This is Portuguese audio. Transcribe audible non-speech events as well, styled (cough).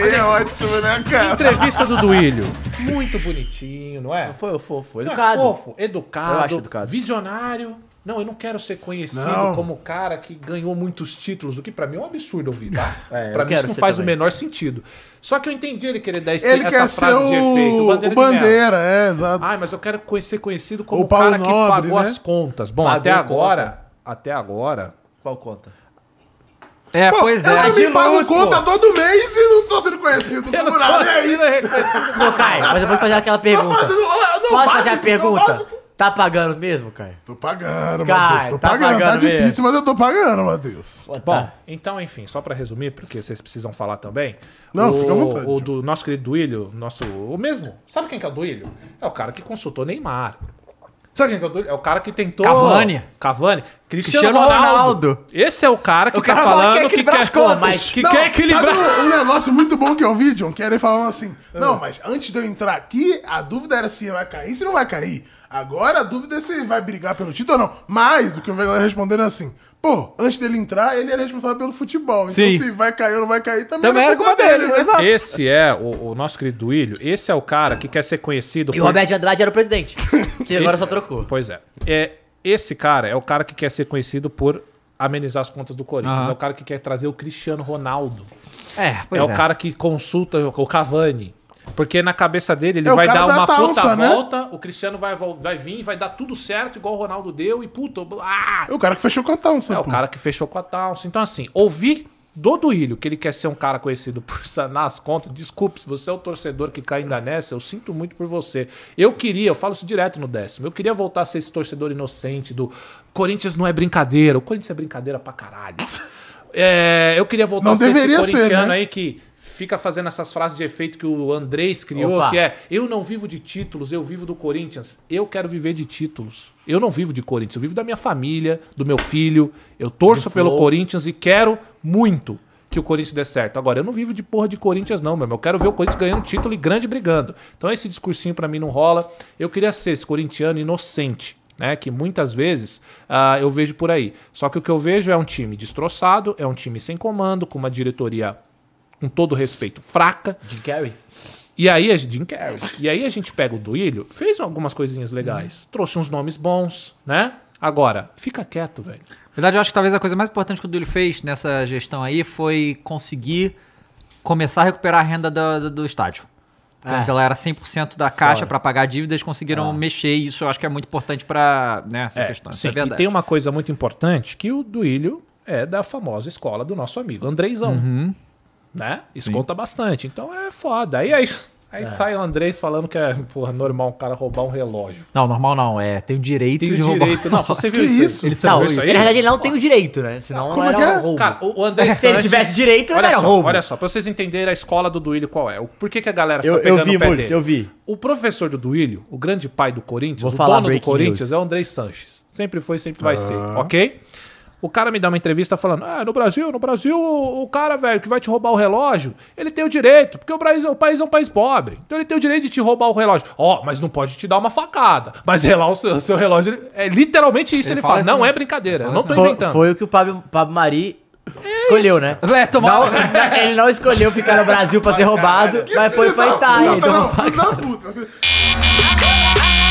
É, é ótimo, né, cara? Entrevista do Duílio. Muito bonitinho, não é? Foi, foi, fofo, Educado. Não é fofo, educado, eu acho educado. visionário. Não, eu não quero ser conhecido não. como o cara que ganhou muitos títulos, o que para mim é um absurdo ouvir, tá? (laughs) É, pra mim isso não faz também. o menor sentido. Só que eu entendi ele querer dar esse, ele essa quer frase ser o... de efeito. Bandeira, o bandeira é, exato. Ai, mas eu quero ser conhecido como o, o cara Nobre, que pagou né? as contas. Bom, pagou até agora, conta. até agora... Qual conta? É, Pô, pois é. Eu também pago luz, conta pô. todo mês e não tô sendo conhecido. Eu não tô sendo reconhecido. Pô, Caio, mas eu vou fazer aquela tá pergunta. Fazendo, Posso básico, fazer a pergunta? Tá pagando mesmo, Caio? Tô pagando, Matheus. Tô tá pagando. Tá pagando. Tá difícil, mas eu tô pagando, Matheus. Tá. Bom, tá. então, enfim, só pra resumir, porque vocês precisam falar também. Não, o, fica à vontade. O do nosso querido Duílio, nosso. O mesmo. Sabe quem que é o Duílio? É o cara que consultou Neymar. Sabe quem cantou? É, é, é o cara que tentou. Cavani. Cavani. Cristiano, Cristiano Ronaldo. Ronaldo. Esse é o cara que o tá cara tá falando é que quer, que mas que não, quer equilibrar. Sabe um, negócio muito bom que eu vi, John, que era ele falando assim: ah. Não, mas antes de eu entrar aqui, a dúvida era se vai cair, se não vai cair. Agora a dúvida é se ele vai brigar pelo título ou não. Mas o que eu vejo galera respondendo é assim: Pô, antes dele entrar, ele era responsável pelo futebol. Então, Sim. Então se vai cair ou não vai cair, também, também era culpa dele, dele né? Esse é o, o, nosso querido Willio. esse é o cara que quer ser conhecido. E o Roberto Andrade era o presidente. (laughs) Que agora só trocou. Pois é. é. Esse cara é o cara que quer ser conhecido por amenizar as contas do Corinthians. Uhum. É o cara que quer trazer o Cristiano Ronaldo. É, pois é. É o cara que consulta o Cavani. Porque na cabeça dele, ele é vai dar uma puta né? volta, o Cristiano vai, vai vir, vai dar tudo certo, igual o Ronaldo deu, e puta. Ah! É o cara que fechou com a Taunsa. É pô. o cara que fechou com a Taunsa. Então, assim, ouvir do Duílio, que ele quer ser um cara conhecido por (laughs) sanar as contas, desculpe, se você é o torcedor que cai ainda nessa, eu sinto muito por você. Eu queria, eu falo isso direto no décimo, eu queria voltar a ser esse torcedor inocente do Corinthians não é brincadeira, o Corinthians é brincadeira pra caralho. É, eu queria voltar não a ser esse corintiano ser, né? aí que fica fazendo essas frases de efeito que o Andrés criou, Opa. que é eu não vivo de títulos, eu vivo do Corinthians. Eu quero viver de títulos. Eu não vivo de Corinthians, eu vivo da minha família, do meu filho. Eu torço pelo Corinthians e quero muito que o Corinthians dê certo. Agora, eu não vivo de porra de Corinthians, não, meu irmão. Eu quero ver o Corinthians ganhando título e grande brigando. Então, esse discursinho para mim não rola. Eu queria ser esse corintiano inocente. Né, que muitas vezes uh, eu vejo por aí. Só que o que eu vejo é um time destroçado, é um time sem comando, com uma diretoria com todo respeito, fraca. Jim Carrey. E aí, a, Jim Carrey. E aí a gente pega o Duílio, fez algumas coisinhas legais, hum. trouxe uns nomes bons, né? Agora, fica quieto, velho. Na verdade, eu acho que talvez a coisa mais importante que o Duílio fez nessa gestão aí foi conseguir começar a recuperar a renda do, do, do estádio. É. ela era 100% da caixa para pagar dívidas, conseguiram é. mexer isso eu acho que é muito importante para né, essa é, questão. Sim, é e tem uma coisa muito importante que o Duílio é da famosa escola do nosso amigo Andreizão. Uhum. Né? Isso Sim. conta bastante. Então é foda. Aí, aí, aí é. sai o Andrés falando que é porra, normal um cara roubar um relógio. Não, normal não. É, tem o direito tem de o roubar. direito. Não, você viu (laughs) isso? isso? Ele não, isso aí? Na verdade, ele não tem o direito, né? Senão Como não era é? roubo. Cara, o André Se ele tivesse direito, olha era só, roubo. Olha só, pra vocês entenderem a escola do Duílio qual é. Por que, que a galera fica eu, pegando eu vi, o pé Maurício, Eu vi. O professor do Duílio, o grande pai do Corinthians, Vou o dono do Corinthians, é o Andrés Sanches. Sempre foi, sempre vai ser, ok? O cara me dá uma entrevista falando: ah, no Brasil, no Brasil, o, o cara, velho, que vai te roubar o relógio, ele tem o direito, porque o, Brasil, o país é um país pobre. Então ele tem o direito de te roubar o relógio. Ó, oh, mas não pode te dar uma facada. Mas relar o seu, seu relógio. Ele, é literalmente isso, ele, ele fala. Não é brincadeira, não tô inventando. Foi o que o Pablo, Pablo Mari é escolheu, né? É, (laughs) não, (laughs) ele não escolheu ficar no Brasil pra ser roubado, mas foi pra Itália. Então. Não, não, não, não, não, não, não,